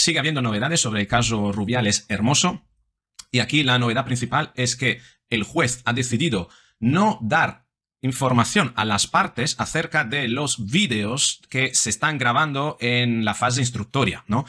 Sigue habiendo novedades sobre el caso Rubiales Hermoso. Y aquí la novedad principal es que el juez ha decidido no dar información a las partes acerca de los vídeos que se están grabando en la fase instructoria, ¿no?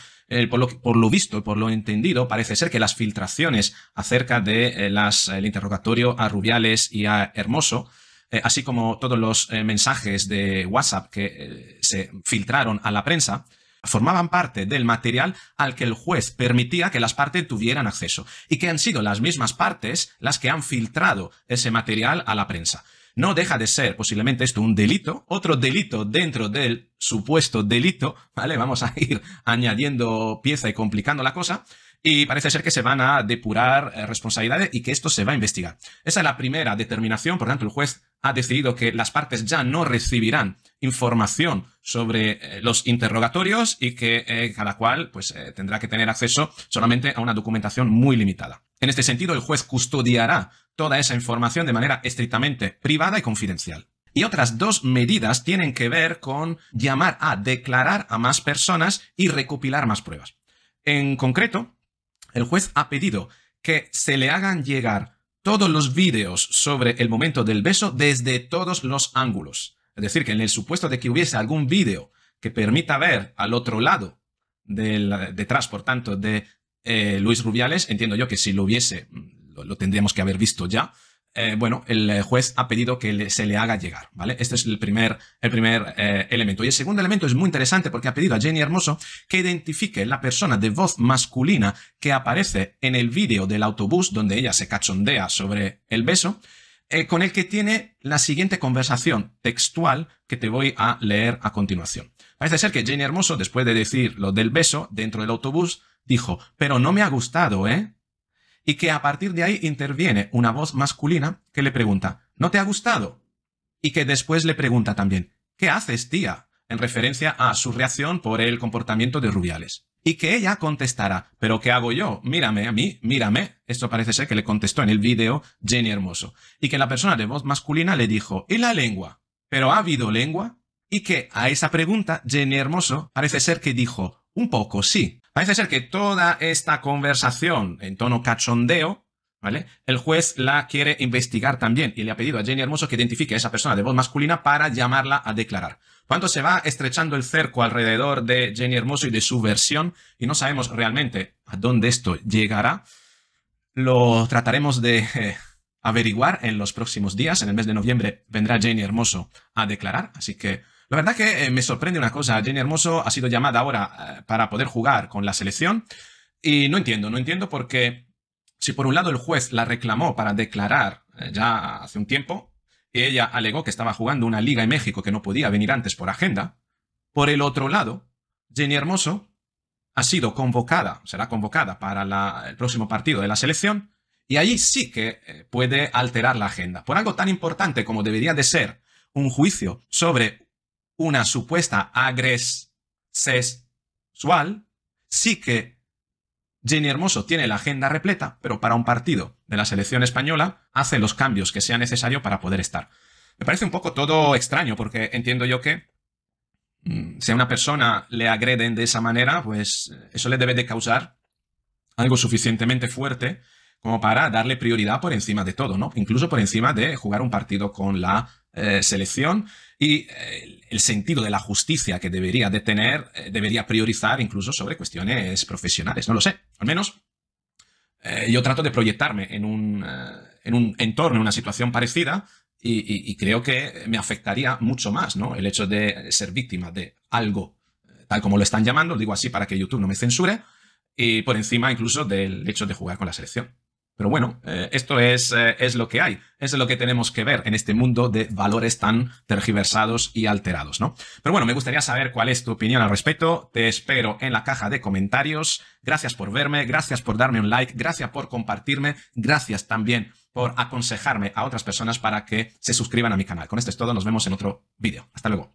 por, lo, por, lo, visto, por lo entendido, parece ser que las filtraciones acerca de eh, el interrogatorio a Rubiales y a Hermoso, eh, así como todos los eh, mensajes de WhatsApp que se filtraron a la prensa, formaban parte del material al que el juez permitía que las partes tuvieran acceso y que han sido las mismas partes las que han filtrado ese material a la prensa. No deja de ser posiblemente esto un delito, otro delito dentro del supuesto delito, ¿vale? Vamos a ir añadiendo pieza y complicando la cosa. Y parece ser que se van a depurar eh, responsabilidades y que esto se va a investigar. Esa es la primera determinación, por tanto el juez ha decidido que las partes ya no recibirán información sobre eh, los interrogatorios y que eh, cada cual pues, eh, tendrá que tener acceso solamente a una documentación muy limitada. En este sentido, el juez custodiará toda esa información de manera estrictamente privada y confidencial. Y otras dos medidas tienen que ver con llamar a declarar a más personas y recopilar más pruebas. En concreto, el juez ha pedido que se le hagan llegar todos los vídeos sobre el momento del beso desde todos los ángulos es decir, que en el supuesto de que hubiese algún vídeo que permita ver al otro lado detrás, por tanto, de eh, Luis Rubiales, entiendo yo que si lo hubiese, mm, lo, tendríamos que haber visto ya. Eh, bueno, el eh, juez ha pedido que se le haga llegar, ¿vale? Este es el primer, el primer elemento. Y el segundo elemento es muy interesante porque ha pedido a Jenny Hermoso que identifique la persona de voz masculina que aparece en el vídeo del autobús donde ella se cachondea sobre el beso eh, con el que tiene la siguiente conversación textual que te voy a leer a continuación. Parece ser que Jenny Hermoso, después de decir lo del beso dentro del autobús, dijo, pero no me ha gustado, ¿eh? Y que a partir de ahí interviene una voz masculina que le pregunta, ¿no te ha gustado? Y que después le pregunta también, ¿qué haces, tía? En referencia a su reacción por el comportamiento de Rubiales y que ella contestará, pero ¿qué hago yo? Mírame a mí, mírame. Esto parece ser que le contestó en el video Jenny Hermoso. Y que la persona de voz masculina le dijo, ¿y la lengua? ¿Pero ha habido lengua? Y que a esa pregunta Jenny Hermoso parece ser que dijo, un poco sí. Parece ser que toda esta conversación en tono cachondeo el juez la quiere investigar también y le ha pedido a Jenny Hermoso que identifique a esa persona de voz masculina para llamarla a declarar. Cuando se va estrechando el cerco alrededor de Jenny Hermoso y de su versión, y no sabemos realmente a dónde esto llegará, lo trataremos de eh, averiguar en los próximos días. En el mes de noviembre vendrá Jenny Hermoso a declarar, así que la verdad que eh, me sorprende una cosa. Jenny Hermoso ha sido llamada ahora eh, para poder jugar con la selección y no entiendo, no entiendo por qué... Si por un lado el juez la reclamó para declarar eh, ya hace un tiempo, y ella alegó que estaba jugando una liga en México que no podía venir antes por agenda, por el otro lado, Jenny Hermoso ha sido convocada, será convocada para el próximo partido de la selección, y allí sí que eh, puede alterar la agenda. Por algo tan importante como debería de ser un juicio sobre una supuesta agresión sexual, sí que Jenny Hermoso tiene la agenda repleta, pero para un partido de la selección española hace los cambios que sea necesario para poder estar. Me parece un poco todo extraño, porque entiendo yo que mm, si a una persona le agreden de esa manera, pues eh, eso le debe de causar algo suficientemente fuerte como para darle prioridad por encima de todo, ¿no? Incluso por encima de jugar un partido con la eh, selección y eh, el sentido de la justicia que debería de tener debería priorizar incluso sobre cuestiones profesionales, no lo sé. Al menos eh, yo trato de proyectarme en un, eh, en un entorno, en una situación parecida, y, creo que me afectaría mucho más, ¿no? El hecho de ser víctima de algo, eh, tal como lo están llamando, digo así para que YouTube no me censure, y por encima incluso del hecho de jugar con la selección. Pero bueno, eh, esto es, eh, es lo que hay, es lo que tenemos que ver en este mundo de valores tan tergiversados y alterados, ¿no? Pero bueno, me gustaría saber cuál es tu opinión al respecto. Te espero en la caja de comentarios. Gracias por verme, gracias por darme un like, gracias por compartirme, gracias también por aconsejarme a otras personas para que se suscriban a mi canal. Con esto es todo, nos vemos en otro vídeo. Hasta luego.